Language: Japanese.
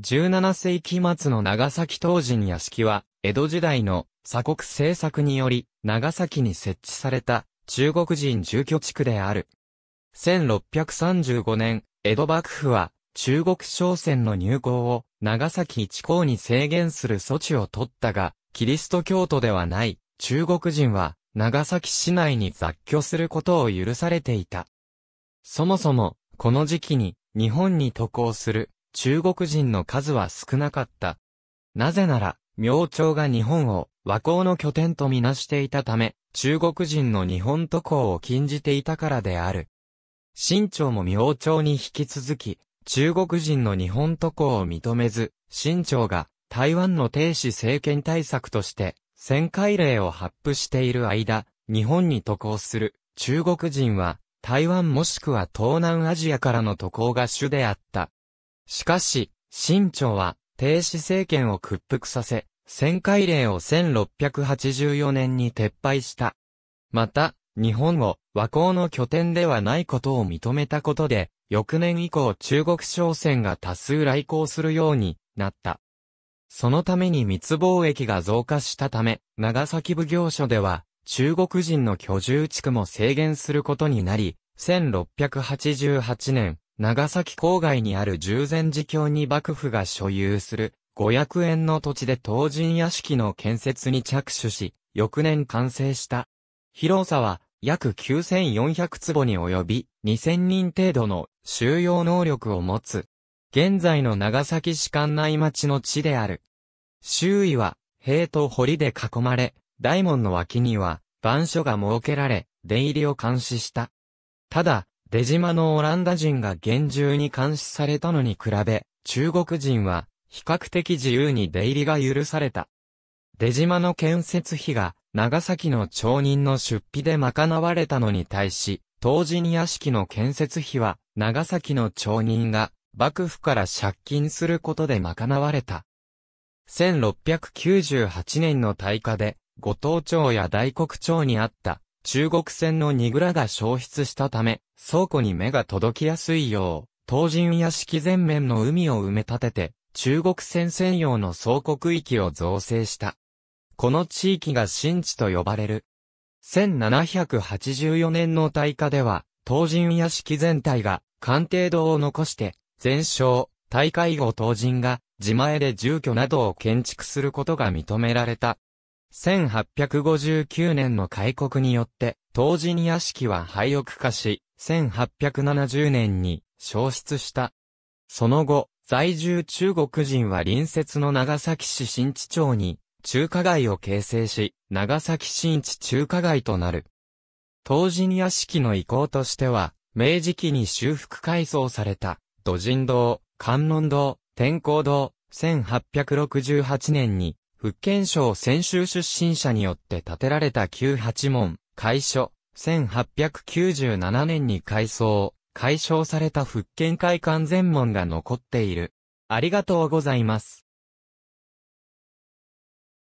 17世紀末の長崎時人屋敷は、江戸時代の鎖国政策により、長崎に設置された中国人住居地区である。1635年、江戸幕府は中国商船の入港を長崎一港に制限する措置を取ったが、キリスト教徒ではない中国人は長崎市内に雑居することを許されていた。そもそも、この時期に日本に渡航する中国人の数は少なかった。なぜなら、明朝が日本を和光の拠点とみなしていたため、中国人の日本渡航を禁じていたからである。清朝も明朝に引き続き、中国人の日本渡航を認めず、清朝が台湾の停止政権対策として、旋回令を発布している間、日本に渡航する中国人は、台湾もしくは東南アジアからの渡航が主であった。しかし、新朝は、停止政権を屈服させ、旋回令を1684年に撤廃した。また、日本を和光の拠点ではないことを認めたことで、翌年以降中国商船が多数来航するようになった。そのために密貿易が増加したため、長崎奉行所では、中国人の居住地区も制限することになり、1688年、長崎郊外にある十前寺教に幕府が所有する500円の土地で東人屋敷の建設に着手し、翌年完成した。広さは約9400坪に及び2000人程度の収容能力を持つ。現在の長崎市管内町の地である。周囲は塀と堀で囲まれ、大門の脇には番所が設けられ、出入りを監視した。ただ、出島のオランダ人が厳重に監視されたのに比べ、中国人は比較的自由に出入りが許された。出島の建設費が長崎の町人の出費で賄われたのに対し、当時に屋敷の建設費は長崎の町人が幕府から借金することで賄われた。1698年の大火で、五島町や大国町にあった中国船の荷蔵が消失したため、倉庫に目が届きやすいよう、東人屋敷全面の海を埋め立てて、中国船専用の倉庫区域を造成した。この地域が新地と呼ばれる。1784年の大火では、東人屋敷全体が官邸堂を残して、全焼、大会後東人が自前で住居などを建築することが認められた。1859年の開国によって、当時に屋敷は廃屋化し、1870年に消失した。その後、在住中国人は隣接の長崎市新地町に中華街を形成し、長崎新地中華街となる。当時に屋敷の遺構としては、明治期に修復改装された、土人堂、観音堂、天光堂、1868年に福建省泉州出身者によって建てられた旧八門、改所、1897年に改装、改装された福建会館全門が残っている。ありがとうございます。